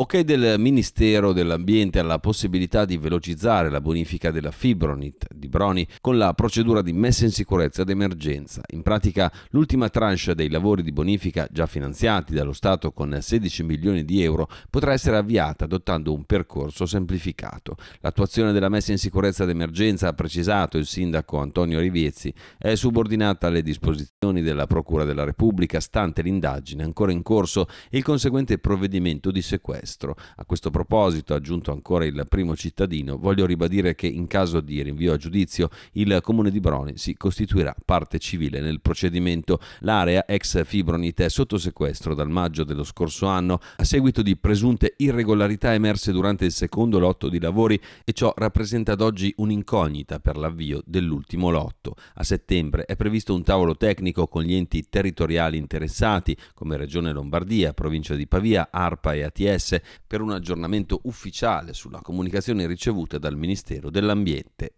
Ok del Ministero dell'Ambiente alla possibilità di velocizzare la bonifica della Fibronit di Broni con la procedura di messa in sicurezza d'emergenza. In pratica l'ultima tranche dei lavori di bonifica già finanziati dallo Stato con 16 milioni di euro potrà essere avviata adottando un percorso semplificato. L'attuazione della messa in sicurezza d'emergenza, ha precisato il sindaco Antonio Riviezzi, è subordinata alle disposizioni della Procura della Repubblica stante l'indagine ancora in corso e il conseguente provvedimento di sequestro maestro. A questo proposito, aggiunto ancora il primo cittadino, voglio ribadire che in caso di rinvio a giudizio il comune di Broni si costituirà parte civile nel procedimento. L'area ex Fibronite è sotto sequestro dal maggio dello scorso anno a seguito di presunte irregolarità emerse durante il secondo lotto di lavori e ciò rappresenta ad oggi un'incognita per l'avvio dell'ultimo lotto. A settembre è previsto un tavolo tecnico con gli enti territoriali interessati come Regione Lombardia, Provincia di Pavia, ARPA e ATS per un aggiornamento ufficiale sulla comunicazione ricevuta dal Ministero dell'Ambiente.